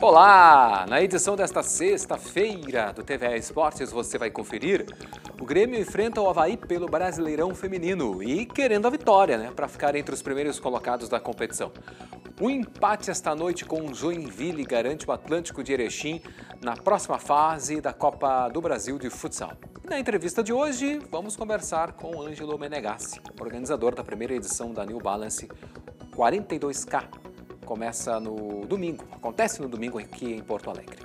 Olá! Na edição desta sexta-feira do TVA Esportes você vai conferir. O Grêmio enfrenta o Havaí pelo Brasileirão Feminino e querendo a vitória, né, para ficar entre os primeiros colocados da competição. O empate esta noite com o Joinville garante o Atlântico de Erechim na próxima fase da Copa do Brasil de Futsal. Na entrevista de hoje, vamos conversar com Ângelo Menegassi, organizador da primeira edição da New Balance 42K, começa no domingo, acontece no domingo aqui em Porto Alegre.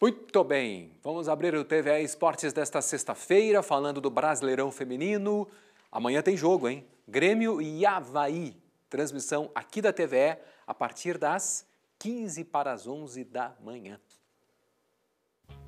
Muito bem, vamos abrir o TV Esportes desta sexta-feira falando do Brasileirão Feminino. Amanhã tem jogo, hein? Grêmio e Havaí Transmissão aqui da TVE a partir das 15 para as 11 da manhã.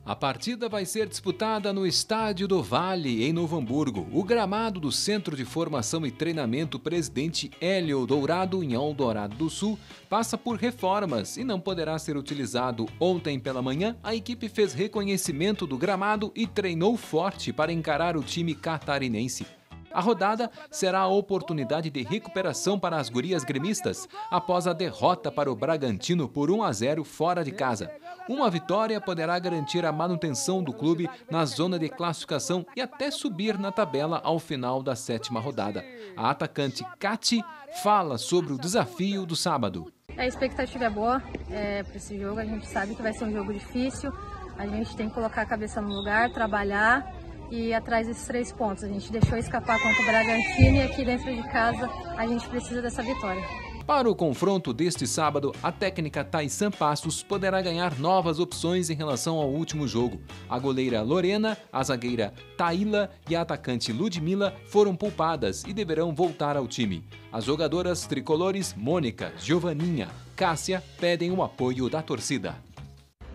A partida vai ser disputada no Estádio do Vale, em Novo Hamburgo. O gramado do Centro de Formação e Treinamento Presidente Hélio Dourado, em Aldorado do Sul, passa por reformas e não poderá ser utilizado. Ontem pela manhã, a equipe fez reconhecimento do gramado e treinou forte para encarar o time catarinense. A rodada será a oportunidade de recuperação para as gurias gremistas após a derrota para o Bragantino por 1 a 0 fora de casa. Uma vitória poderá garantir a manutenção do clube na zona de classificação e até subir na tabela ao final da sétima rodada. A atacante Kati fala sobre o desafio do sábado. A expectativa é boa é, para esse jogo, a gente sabe que vai ser um jogo difícil, a gente tem que colocar a cabeça no lugar, trabalhar e atrás desses três pontos. A gente deixou escapar contra o Bragantino e aqui dentro de casa a gente precisa dessa vitória. Para o confronto deste sábado, a técnica Taisan Passos poderá ganhar novas opções em relação ao último jogo. A goleira Lorena, a zagueira Taila e a atacante Ludmila foram poupadas e deverão voltar ao time. As jogadoras tricolores Mônica, Giovaninha, Cássia pedem o apoio da torcida.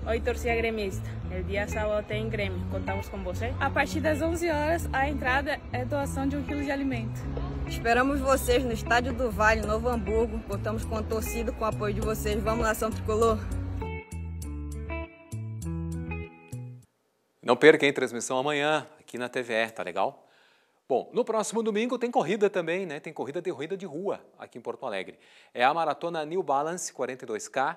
Oi torcida gremista. é dia sábado tem Grêmio. Contamos com você. ¿eh? A partir das 11 horas, a entrada é doação de um quilo de alimento. Esperamos vocês no Estádio do Vale, Novo Hamburgo. Contamos com a torcida, com o apoio de vocês. Vamos lá, São Tricolor! Não perca, em transmissão amanhã aqui na TVR, tá legal? Bom, no próximo domingo tem corrida também, né? Tem corrida de corrida de rua aqui em Porto Alegre. É a maratona New Balance 42K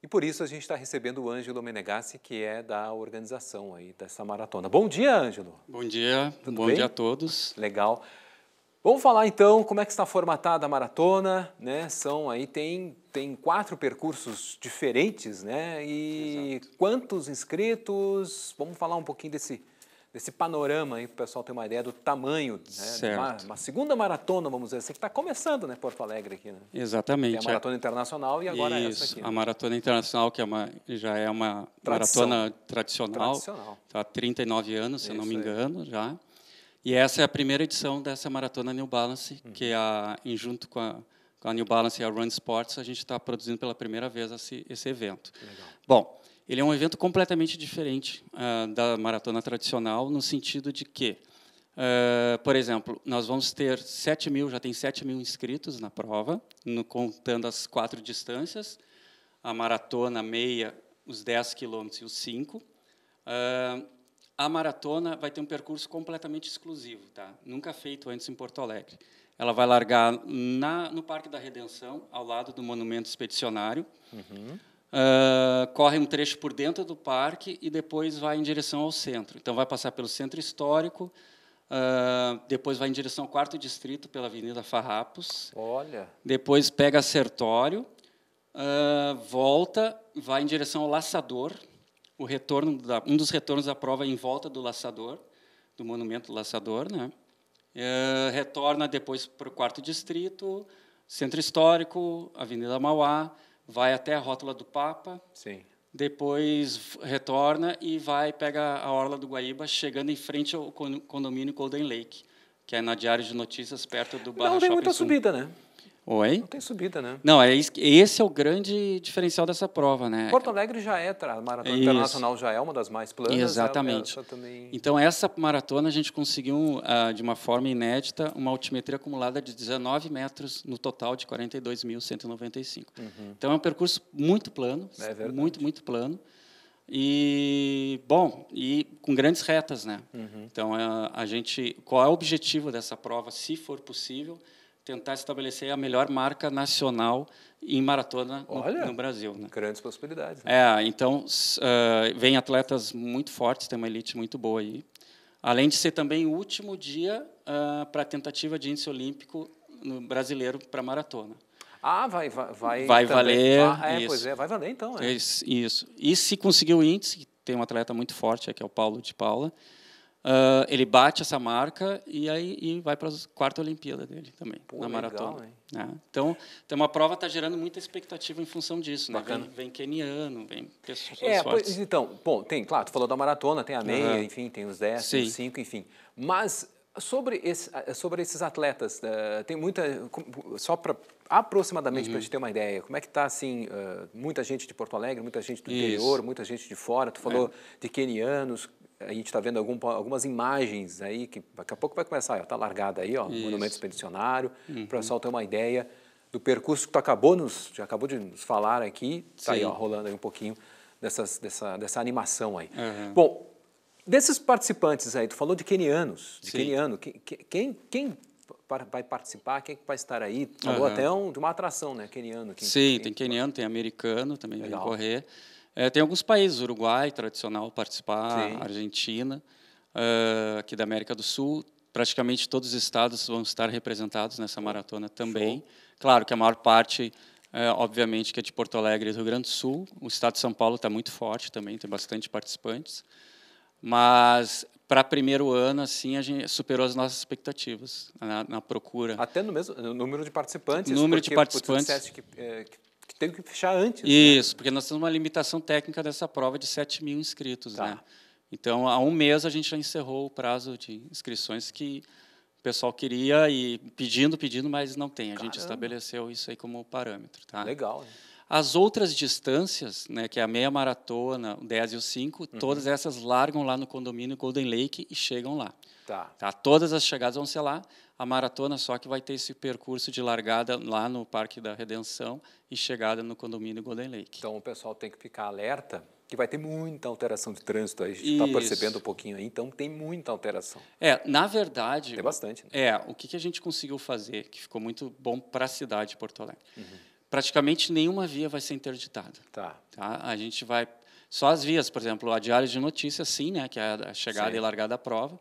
e por isso a gente está recebendo o Ângelo Menegassi, que é da organização aí dessa maratona. Bom dia, Ângelo. Bom dia. Tudo bom bem? dia a todos. Legal. Vamos falar então como é que está formatada a maratona, né? São aí tem tem quatro percursos diferentes, né? E Exato. quantos inscritos? Vamos falar um pouquinho desse desse panorama aí para o pessoal ter uma ideia do tamanho, né? Uma, uma, segunda maratona, vamos dizer assim, que está começando, né, Porto Alegre aqui, né? Exatamente. Tem é a é. Maratona é. Internacional e agora Isso, é essa aqui. a né? Maratona Internacional, que é uma, já é uma Tradição. maratona tradicional, tradicional. Tá há 39 anos, se Isso, não me engano, já. E essa é a primeira edição dessa Maratona New Balance, hum. que é a, em junto com a, com a New Balance e a Run Sports, a gente está produzindo pela primeira vez esse, esse evento. Legal. Bom, ele é um evento completamente diferente uh, da maratona tradicional, no sentido de que, uh, por exemplo, nós vamos ter 7 mil, já tem 7 mil inscritos na prova, no, contando as quatro distâncias, a maratona, a meia, os 10 quilômetros e os 5. Uh, ah, a maratona vai ter um percurso completamente exclusivo, tá? nunca feito antes em Porto Alegre. Ela vai largar na, no Parque da Redenção, ao lado do Monumento Expedicionário. Uhum. Uh, corre um trecho por dentro do parque e depois vai em direção ao centro. Então, vai passar pelo centro histórico, uh, depois vai em direção ao quarto distrito, pela Avenida Farrapos. Olha! Depois pega Sertório, uh, volta, vai em direção ao Laçador, o retorno da, um dos retornos da prova é em volta do Laçador, do Monumento do Laçador. Né? retorna depois para o quarto distrito, centro histórico, Avenida Mauá, vai até a rótula do Papa. Sim. Depois retorna e vai pega a orla do Guaíba, chegando em frente ao condomínio Golden Lake, que é na Diário de Notícias perto do Barra Não tem muita Sul. subida, né? Oi? Não tem subida, né? Não, é esse é o grande diferencial dessa prova, né? Porto Alegre já é, a maratona Isso. internacional já é uma das mais planas. Né? Exatamente. também... Então, essa maratona a gente conseguiu, ah, de uma forma inédita, uma altimetria acumulada de 19 metros no total de 42.195. Uhum. Então, é um percurso muito plano, é muito, muito plano. E, bom, e com grandes retas, né? Uhum. Então, a, a gente... Qual é o objetivo dessa prova, se for possível? tentar estabelecer a melhor marca nacional em maratona Olha, no, no, Brasil. Né? Grandes possibilidades. Né? É, então uh, vem atletas muito fortes, tem uma elite muito boa aí. Além de ser também o último dia uh, ah, para a tentativa de índice olímpico brasileiro para maratona. Ah, vai, vai, vai, vai valer. Ah, é, isso. pois é, vai valer então. É. Isso, isso. E se conseguir o índice, tem um atleta muito forte, é que é o Paulo de Paula, Uh, ele bate essa marca e aí e vai para a quarta Olimpíada dele também, Pô, na maratona. É, então, então, a prova está gerando muita expectativa em função disso. Né? Vem, vem, keniano, vem pessoas é, fortes. Pois, então, bom, tem, claro, tu falou da maratona, tem a meia, uhum. enfim, tem os 10, tem os 5, enfim. Mas sobre, esse, eh, sobre esses atletas, uh, tem muita... Só para aproximadamente, uhum. para a gente ter uma ideia, como é que está, assim, uh, muita gente de Porto Alegre, muita gente do Isso. interior, muita gente de fora. Tu falou é. de quenianos, a gente está vendo algum, algumas imagens aí que daqui a pouco vai começar, está largada aí, ó, o monumento expedicionário, uhum. para o pessoal ter uma ideia do percurso que tu acabou nos, já acabou de nos falar aqui, está aí ó, rolando aí um pouquinho dessas, dessa, dessa animação aí. Uhum. Bom, desses participantes aí, tu falou de quenianos, de keniano queniano, quem, quem vai participar, quem é vai estar aí? Falou uhum. até um, de uma atração, né, queniano. Quem, Sim, quem, tem queniano, tem americano também Legal. vai correr. É, tem alguns países, Uruguai, tradicional participar, Sim. Argentina, uh, aqui da América do Sul. Praticamente todos os estados vão estar representados nessa maratona também. Show. Claro que a maior parte, é, obviamente, que é de Porto Alegre e Rio Grande do Sul. O estado de São Paulo está muito forte também, tem bastante participantes. Mas para primeiro ano, assim, a gente superou as nossas expectativas na, na procura. Até no mesmo no número de participantes. Número porque, de participantes. que, é, que tem que fechar antes. Né? Isso, né? porque nós temos uma limitação técnica dessa prova de 7 mil inscritos. Tá. Né? Então, há um mês a gente já encerrou o prazo de inscrições que o pessoal queria e pedindo, pedindo, mas não tem. A Caramba. gente estabeleceu isso aí como parâmetro. Tá? Legal. Né? As outras distâncias, né, que é a meia maratona, o 10 e o 5, uhum. todas essas largam lá no condomínio Golden Lake e chegam lá. Tá. tá. Todas as chegadas vão ser lá a maratona só que vai ter esse percurso de largada lá no Parque da Redenção e chegada no condomínio Golden Lake. Então o pessoal tem que ficar alerta que vai ter muita alteração de trânsito. A gente está percebendo um pouquinho aí, então tem muita alteração. É, na verdade. Tem bastante. Né? É, o que, que a gente conseguiu fazer, que ficou muito bom para a cidade de Porto Alegre? Uhum. Praticamente nenhuma via vai ser interditada. Tá. tá. A gente vai. Só as vias, por exemplo, a diária de notícias, sim, né, que é a chegada sim. e largada da prova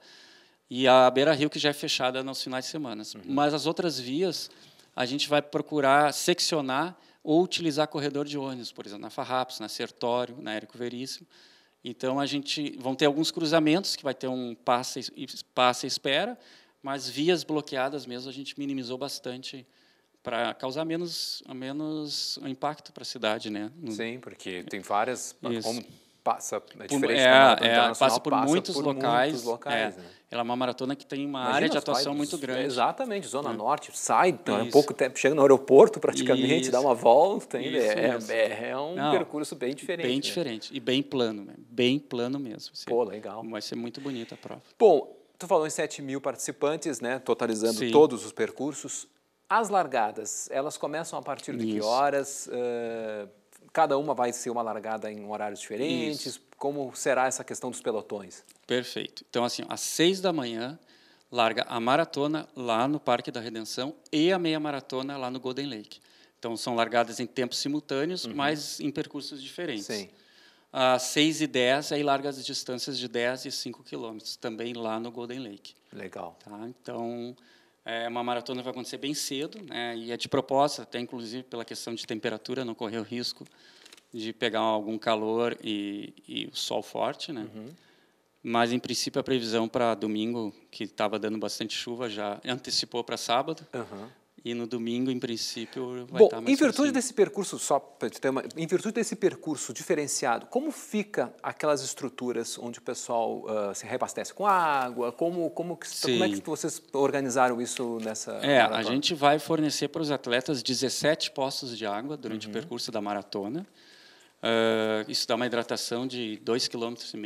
e a Beira Rio, que já é fechada nos finais de semana. Uhum. Mas as outras vias, a gente vai procurar seccionar ou utilizar corredor de ônibus, por exemplo, na Farrapos, na Sertório, na Érico Veríssimo. Então, a gente vão ter alguns cruzamentos, que vai ter um passe e passe espera, mas vias bloqueadas mesmo a gente minimizou bastante para causar menos menos impacto para a cidade, né? Sim, porque tem várias Isso. como passa é por, é, passa por, passa muitos, por locais, muitos locais. É. Né? Ela é uma maratona que tem uma Imagina área de atuação muito grande. Exatamente, Zona é. Norte, sai então, é um pouco tempo, chega no aeroporto praticamente, isso. dá uma volta. É, é, é, um Não, percurso bem diferente. Bem né? diferente e bem plano, bem plano mesmo. Assim. Pô, legal. Vai ser muito bonita a prova. Bom, tu falou em 7 mil participantes, né, totalizando Sim. todos os percursos. As largadas, elas começam a partir de isso. que horas? Uh, cada uma vai ser uma largada em horários diferentes? Isso. Como será essa questão dos pelotões? Perfeito. Então, assim, às seis da manhã, larga a maratona lá no Parque da Redenção e a meia maratona lá no Golden Lake. Então, são largadas em tempos simultâneos, uhum. mas em percursos diferentes. Sim. Às seis e dez aí larga as distâncias de 10 e 5 quilômetros, também lá no Golden Lake. Legal. Tá? Então, é uma maratona vai acontecer bem cedo, né? E é de proposta, até inclusive pela questão de temperatura, não correr o risco de pegar algum calor e, e o sol forte, né? Uhum. Mas em princípio a previsão para domingo, que estava dando bastante chuva, já antecipou para sábado. Uhum. E no domingo, em princípio, vai Bom, estar mais em virtude desse percurso, só para ter uma, em virtude desse percurso diferenciado, como fica aquelas estruturas onde o pessoal uh, se reabastece com água? Como, como, que, como é que vocês organizaram isso nessa É, maratona? a gente vai fornecer para os atletas 17 postos de água durante uhum. o percurso da maratona. Uh, isso dá uma hidratação de 2,5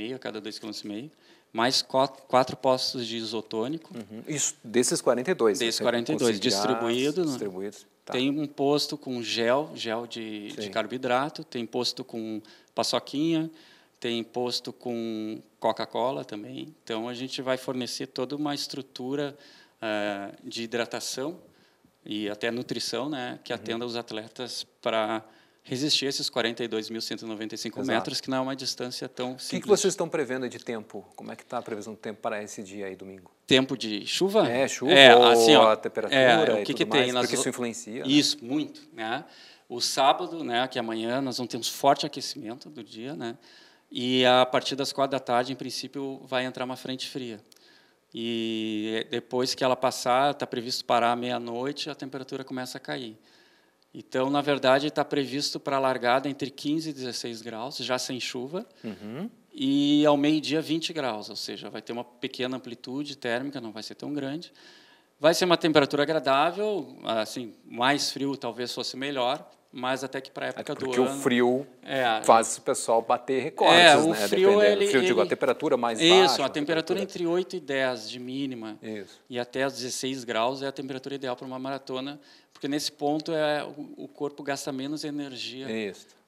km a cada 2,5 km mais quatro, quatro postos de isotônico. Uhum. Isso, desses 42? Desses 42, né? distribuídos. Né? distribuídos. Tá. Tem um posto com gel, gel de, de, carboidrato, tem posto com paçoquinha, tem posto com Coca-Cola também. Então, a gente vai fornecer toda uma estrutura uh, de hidratação e até nutrição né, que uhum. atenda os atletas para resistir esses 42.195 metros, que não é uma distância tão simples. O que, que, vocês estão prevendo de tempo? Como é que está a previsão do tempo para esse dia aí, domingo? Tempo de chuva? É, chuva é, assim, ó, a temperatura é, o que, que tem mais, porque isso influencia. Né? Isso, né? muito. Né? O sábado, né, que é amanhã, nós vamos ter um forte aquecimento do dia, né? e a partir das quatro da tarde, em princípio, vai entrar uma frente fria. E depois que ela passar, está previsto parar à meia-noite, a temperatura começa a cair. Então, na verdade, está previsto para a largada entre 15 e 16 graus, já sem chuva, uhum. e ao meio-dia 20 graus, ou seja, vai ter uma pequena amplitude térmica, não vai ser tão grande. Vai ser uma temperatura agradável, assim, mais frio talvez fosse melhor, mas até que para a é época do ano... Porque o frio é, faz o pessoal bater recordes, é, o né? Frio, ele, o frio, ele, digo, a temperatura mais isso, baixa... Isso, a temperatura, temperatura entre 8 e 10 de mínima isso. e até 16 graus é a temperatura ideal para uma maratona, porque nesse ponto é o, o corpo gasta menos energia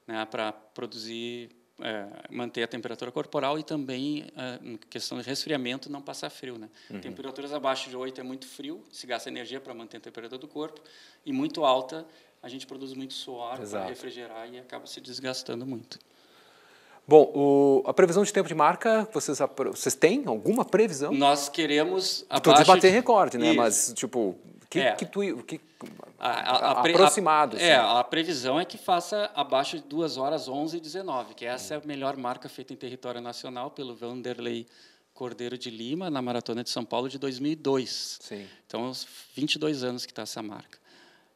né, para produzir... É, manter a temperatura corporal e também é, questão de resfriamento não passar frio né uhum. temperaturas abaixo de 8 é muito frio se gasta energia para manter a temperatura do corpo e muito alta a gente produz muito suor para refrigerar e acaba se desgastando muito. Bom, o, a previsão de tempo de marca, vocês, vocês têm alguma previsão? Nós queremos abaixo... Estou bater recorde, né? Isso. Mas, tipo, que, é. que, tu, que a, a, a, aproximado. É, assim. É, a previsão é que faça abaixo de 2 horas 11 e 19, que essa é a melhor marca feita em território nacional pelo Vanderlei Cordeiro de Lima, na Maratona de São Paulo de 2002. Sim. Então, 22 anos que está essa marca.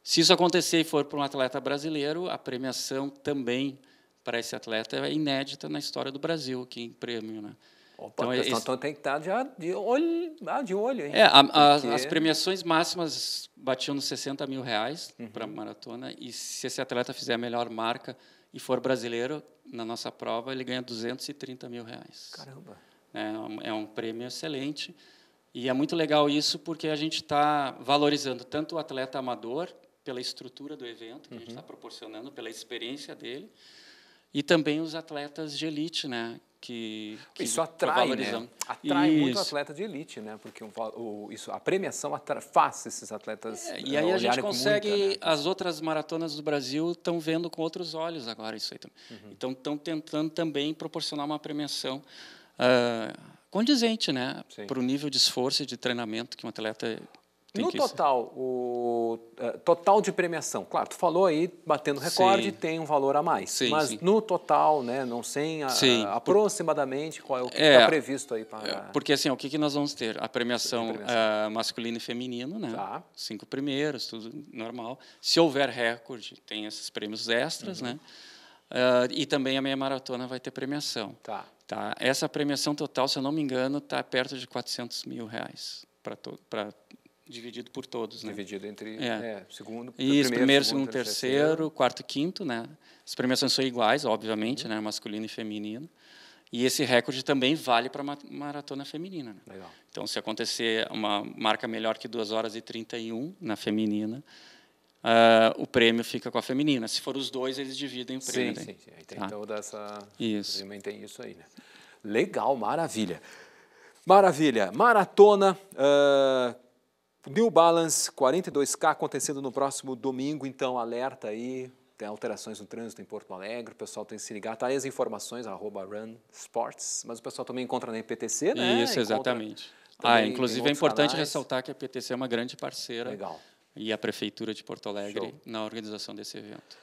Se isso acontecer e for para um atleta brasileiro, a premiação também para esse atleta é inédita na história do Brasil aqui em prêmio, né? Opa, então, é esse... então tem que estar tá já de olho, ah, de olho hein? É, a, a, Porque... as premiações máximas batiam nos 60 mil reais uhum. para maratona e se esse atleta fizer a melhor marca e for brasileiro na nossa prova, ele ganha 230 mil reais. Caramba! É, é um prêmio excelente. E é muito legal isso porque a gente está valorizando tanto o atleta amador, pela estrutura do evento que uhum. a gente está uhum. proporcionando, pela experiência dele, e também os atletas de elite, né? Que, que isso atrai, né? Atrai isso. muito atleta de elite, né? Porque o, isso, a premiação faz esses atletas. É, eh, e aí a gente consegue. Muita, né? As outras maratonas do Brasil estão vendo com outros olhos agora isso aí também. Uhum. Então estão tentando também proporcionar uma premiação. Uh, condizente, né, para o nível de esforço e de treinamento que um atleta tem no total, ser. o uh, total de premiação, claro, tu falou aí, batendo recorde, sim. tem um valor a mais. Sim, mas sim. no total, né, não sei aproximadamente qual é o que está é, tá previsto aí para... É, porque assim, o que, que nós vamos ter? A premiação, premiação. Uh, e feminino, né? Tá. Cinco primeiros, tudo normal. Se houver recorde, tem esses prêmios extras, né? uhum. né? Uh, e também a meia maratona vai ter premiação. Tá. Tá? Essa premiação total, se eu não me engano, está perto de 400 mil reais para dividido por todos, né? Dividido entre é. É, segundo, Isso, primeiro, primeiro, segundo, segundo terceiro, terceiro, quarto, quinto, né? As premiações são iguais, obviamente, uhum. né? Masculino e feminino. E esse recorde também vale para maratona feminina. Né? Legal. Então, se acontecer uma marca melhor que 2 horas e 31 na feminina, uh, o prêmio fica com a feminina. Se for os dois, eles dividem o prêmio. Sim, né? sim, sim. tem tá? toda essa... Isso. Também tem isso aí, né? Legal, maravilha. Maravilha. Maratona, uh, New Balance 42K acontecendo no próximo domingo, então alerta aí, tem alterações no trânsito em Porto Alegre, o pessoal tem que se ligar, tá aí as informações, arroba Run Sports, mas o pessoal também encontra na IPTC, né? Isso, exatamente. Encontra, ah, inclusive é importante canais. ressaltar que a IPTC é uma grande parceira. Legal. E a Prefeitura de Porto Alegre Show. na organização desse evento.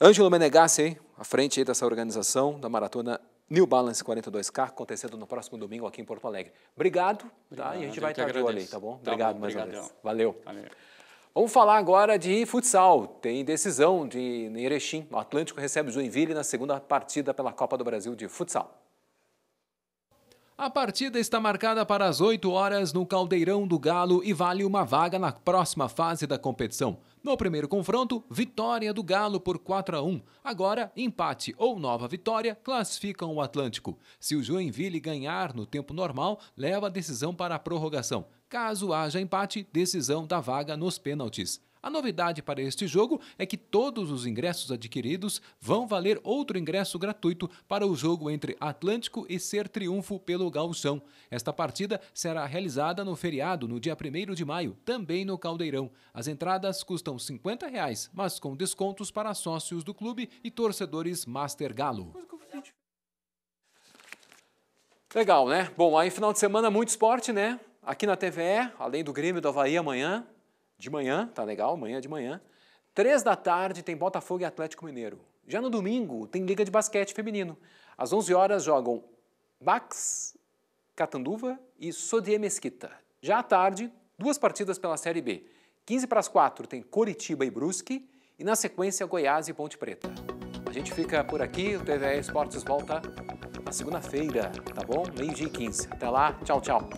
Ângelo Menegassi, à frente aí dessa organização da Maratona New Balance 42K acontecendo no próximo domingo aqui em Porto Alegre. Obrigado, Obrigado tá? E a gente vai estar de olho aí, tá bom? Tá Obrigado bom, mais obrigadão. uma vez. Valeu. Valeu. Vamos falar agora de futsal. Tem decisão de Erechim. O Atlântico recebe o Joinville na segunda partida pela Copa do Brasil de futsal. A partida está marcada para as 8 horas no Caldeirão do Galo e vale uma vaga na próxima fase da competição. No primeiro confronto, vitória do Galo por 4 a 1. Agora, empate ou nova vitória classificam o Atlântico. Se o Joinville ganhar no tempo normal, leva a decisão para a prorrogação. Caso haja empate, decisão da vaga nos pênaltis. A novidade para este jogo é que todos os ingressos adquiridos vão valer outro ingresso gratuito para o jogo entre Atlântico e Ser Triunfo pelo Galchão. Esta partida será realizada no feriado, no dia 1 de maio, também no Caldeirão. As entradas custam R$ 50, reais, mas com descontos para sócios do clube e torcedores Master Galo. Legal, né? Bom, aí final de semana muito esporte, né? Aqui na TVE, além do Grêmio do Havaí amanhã, de manhã, tá legal, amanhã de manhã. Três da tarde tem Botafogo e Atlético Mineiro. Já no domingo tem Liga de Basquete Feminino. Às 11 horas jogam Bax, Catanduva e Sodie Mesquita. Já à tarde, duas partidas pela Série B. 15 para as 4 tem Coritiba e Brusque e na sequência Goiás e Ponte Preta. A gente fica por aqui, o TVE Esportes volta na segunda-feira, tá bom? Meio-dia e 15. Até lá, tchau, tchau.